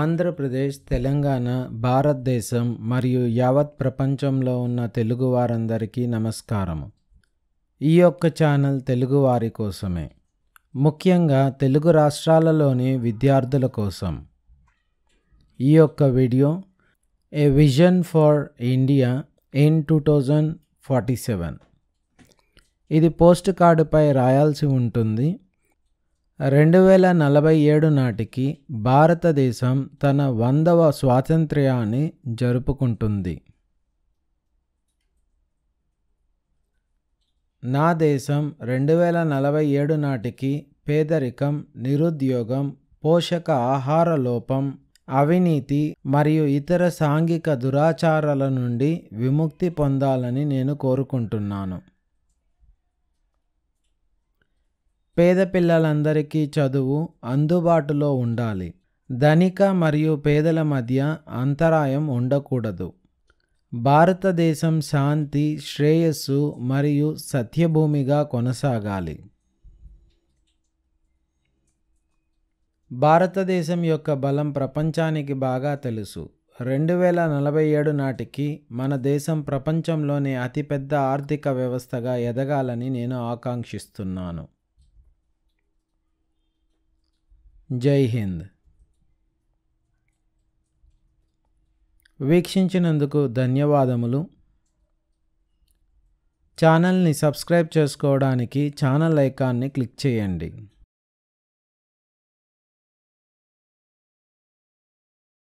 ఆంధ్రప్రదేశ్ తెలంగాణ భారతదేశం మరియు యావత్ ప్రపంచంలో ఉన్న తెలుగు వారందరికీ నమస్కారము ఈ యొక్క ఛానల్ తెలుగు వారి కోసమే ముఖ్యంగా తెలుగు రాష్ట్రాలలోని విద్యార్థుల కోసం ఈ యొక్క video a vision for India in two thousand forty seven ఇది పోస్ట్ కార్డుపై రాయాల్సి ఉంటుంది రెండు వేల నలభై ఏడు నాటికి భారతదేశం తన వందవ స్వాతంత్ర్యాన్ని జరుపుకుంటుంది నా దేశం రెండు వేల నలభై ఏడు నాటికి పేదరికం నిరుద్యోగం పోషక ఆహార లోపం అవినీతి మరియు ఇతర సాంఘిక దురాచారాల నుండి విముక్తి పొందాలని నేను కోరుకుంటున్నాను పేద పిల్లలందరికీ చదువు అందుబాటులో ఉండాలి ధనిక మరియు పేదల మధ్య అంతరాయం ఉండకూడదు భారతదేశం శాంతి శ్రేయస్సు మరియు సత్యభూమిగా కొనసాగాలి భారతదేశం యొక్క బలం ప్రపంచానికి బాగా తెలుసు రెండు వేల నలభై ఏడు నాటికి మన దేశం ప్రపంచంలోనే అతిపెద్ద ఆర్థిక వ్యవస్థగా ఎదగాలని నేను ఆకాంక్షిస్తున్నాను జై హింద్ వీక్షించినందుకు ధన్యవాదములు ఛానల్ని సబ్స్క్రైబ్ చేసుకోవడానికి ఛానల్ ఐకాన్ని క్లిక్ చేయండి